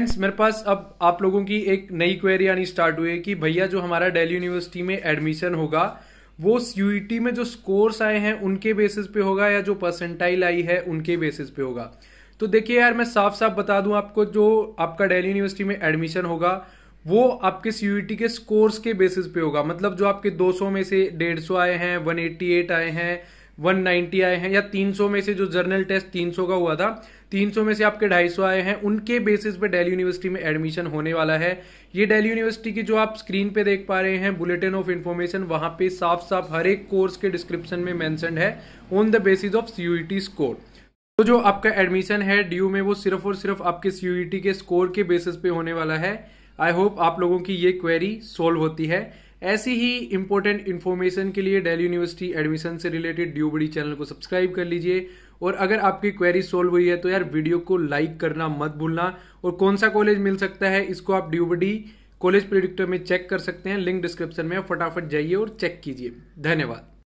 friends मेरे पास अब आप लोगों की एक नई क्वेरी आनी स्टार्ट हुई है कि भैया जो हमारा दिल्ली यूनिवर्सिटी में एडमिशन होगा वो सी e में जो स्कोर्स आए हैं उनके बेसिस पे होगा या जो परसेंटाइल आई है उनके बेसिस पे होगा तो देखिए यार मैं साफ साफ बता दूं आपको जो आपका दिल्ली यूनिवर्सिटी में एडमिशन होगा वो आपके सी e के स्कोर्स के बेसिस पे होगा मतलब जो आपके दो में से डेढ़ आए हैं वन आए हैं 190 आए हैं या 300 में से जो जर्नल टेस्ट 300 का हुआ था 300 में से आपके 250 आए हैं उनके बेसिस पे दिल्ली यूनिवर्सिटी में एडमिशन होने वाला है ये दिल्ली यूनिवर्सिटी की जो आप स्क्रीन पे देख पा रहे हैं बुलेटिन ऑफ इन्फॉर्मेशन वहाँ पे साफ साफ हर एक कोर्स के डिस्क्रिप्शन में मैंशन है on the basis of C score तो जो आपका एडमिशन है यू में वो सिर्फ और सिर्फ आपके सी e के स्कोर के बेसिस पे होने वाला है आई होप आप लोगों की ये क्वेरी सोल्व होती है ऐसी ही इंपॉर्टेंट इन्फॉर्मेशन के लिए डेली यूनिवर्सिटी एडमिशन से रिलेटेड ड्यूबडी चैनल को सब्सक्राइब कर लीजिए और अगर आपकी क्वेरी सोल्व हुई है तो यार वीडियो को लाइक करना मत भूलना और कौन सा कॉलेज मिल सकता है इसको आप ड्यूबडी कॉलेज प्रिडिक्टर में चेक कर सकते हैं लिंक डिस्क्रिप्शन में फटाफट जाइए और चेक कीजिए धन्यवाद